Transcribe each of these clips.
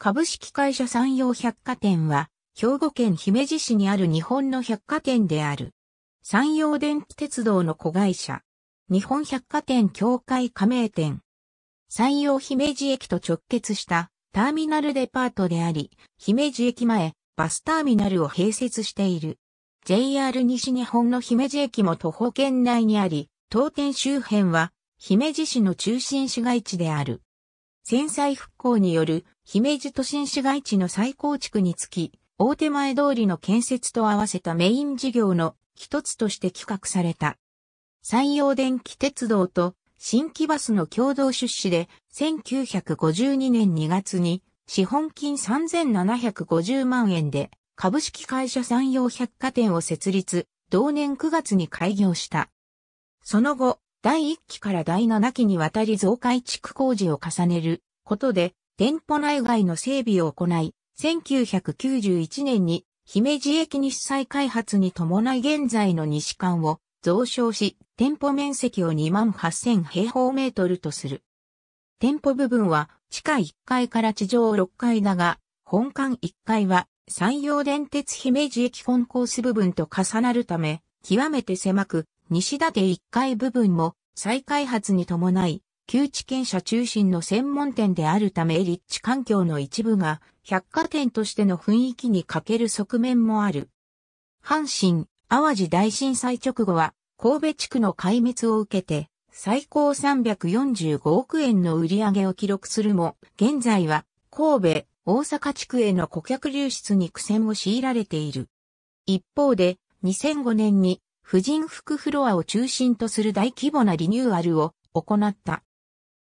株式会社山陽百貨店は、兵庫県姫路市にある日本の百貨店である。山陽電気鉄道の子会社。日本百貨店協会加盟店。山陽姫路駅と直結したターミナルデパートであり、姫路駅前、バスターミナルを併設している。JR 西日本の姫路駅も徒歩圏内にあり、当店周辺は姫路市の中心市街地である。戦災復興による姫路都心市街地の再構築につき、大手前通りの建設と合わせたメイン事業の一つとして企画された。山陽電気鉄道と新規バスの共同出資で1952年2月に資本金3750万円で株式会社山陽百貨店を設立、同年9月に開業した。その後、第1期から第7期にわたり増改築工事を重ねることで、店舗内外の整備を行い、1991年に姫路駅西再開発に伴い現在の西館を増床し、店舗面積を2万8000平方メートルとする。店舗部分は地下1階から地上6階だが、本館1階は山陽電鉄姫路駅本コース部分と重なるため、極めて狭く、西館1階部分も再開発に伴い、旧地権者中心の専門店であるため立地環境の一部が百貨店としての雰囲気に欠ける側面もある。阪神、淡路大震災直後は神戸地区の壊滅を受けて最高345億円の売り上げを記録するも、現在は神戸、大阪地区への顧客流出に苦戦を強いられている。一方で、2005年に婦人服フロアを中心とする大規模なリニューアルを行った。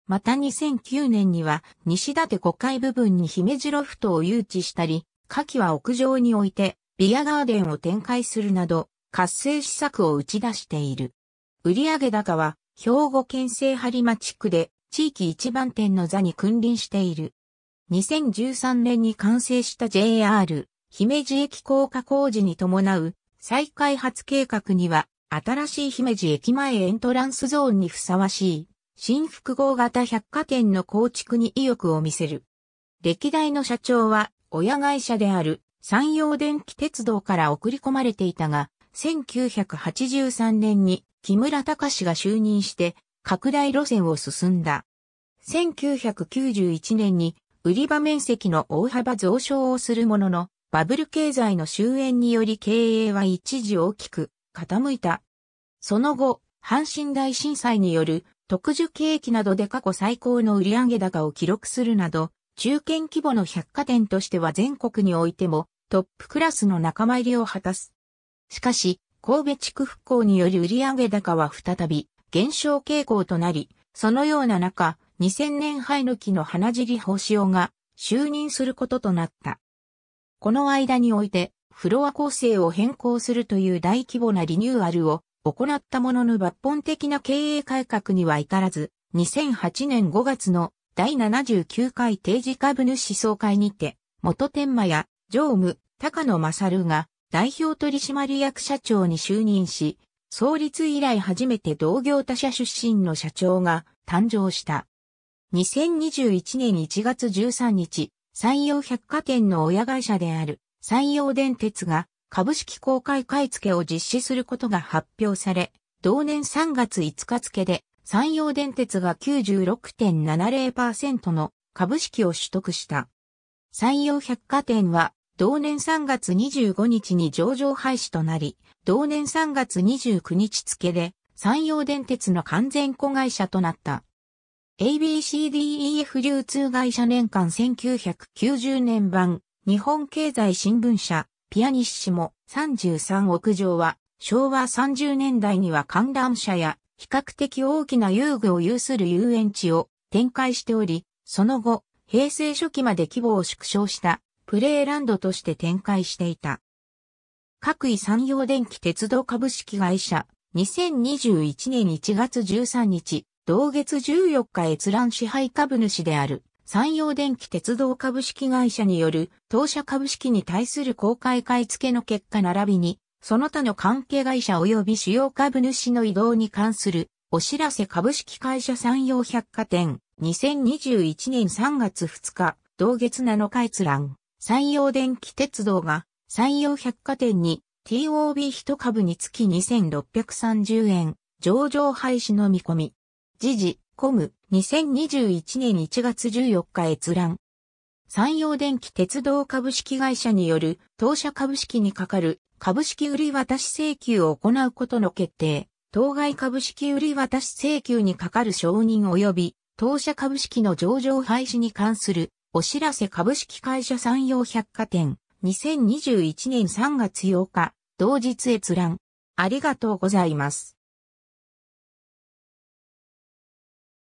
また2009年には西立5階部分に姫路ロフトを誘致したり、夏季は屋上に置いてビアガーデンを展開するなど活性施策を打ち出している。売上高は兵庫県西張間地区で地域一番店の座に君臨している。2013年に完成した JR 姫路駅高架工事に伴う再開発計画には、新しい姫路駅前エントランスゾーンにふさわしい、新複合型百貨店の構築に意欲を見せる。歴代の社長は、親会社である山陽電気鉄道から送り込まれていたが、1983年に木村隆が就任して拡大路線を進んだ。1991年に売り場面積の大幅増床をするものの、バブル経済の終焉により経営は一時大きく傾いた。その後、阪神大震災による特殊景気などで過去最高の売上高を記録するなど、中堅規模の百貨店としては全国においてもトップクラスの仲間入りを果たす。しかし、神戸地区復興により売上高は再び減少傾向となり、そのような中、2000年廃の木の花尻法塩が就任することとなった。この間において、フロア構成を変更するという大規模なリニューアルを行ったものの抜本的な経営改革には至らず、2008年5月の第79回定時株主総会にて、元天満や常務、高野勝が代表取締役社長に就任し、創立以来初めて同業他社出身の社長が誕生した。2021年1月13日、山陽百貨店の親会社である山陽電鉄が株式公開買付を実施することが発表され、同年3月5日付で山陽電鉄が96.70%の株式を取得した。山陽百貨店は同年3月25日に上場廃止となり、同年3月29日付で山陽電鉄の完全子会社となった。ABCDEF 流通会社年間1990年版、日本経済新聞社、ピアニッシモ33屋上は、昭和30年代には観覧車や比較的大きな遊具を有する遊園地を展開しており、その後、平成初期まで規模を縮小したプレーランドとして展開していた。各位産業電気鉄道株式会社、2021年1月13日、同月14日閲覧支配株主である、山陽電気鉄道株式会社による、当社株式に対する公開買い付けの結果並びに、その他の関係会社及び主要株主の移動に関する、お知らせ株式会社山陽百貨店、2021年3月2日、同月7日閲覧、山陽電気鉄道が、山陽百貨店に、TOB1 株につき2630円、上場廃止の見込み。時事、コム、2021年1月14日閲覧。山陽電気鉄道株式会社による当社株式にかかる株式売渡請求を行うことの決定、当該株式売渡請求にかかる承認及び当社株式の上場廃止に関するお知らせ株式会社山陽百貨店2021年3月8日同日閲覧ありがとうございます。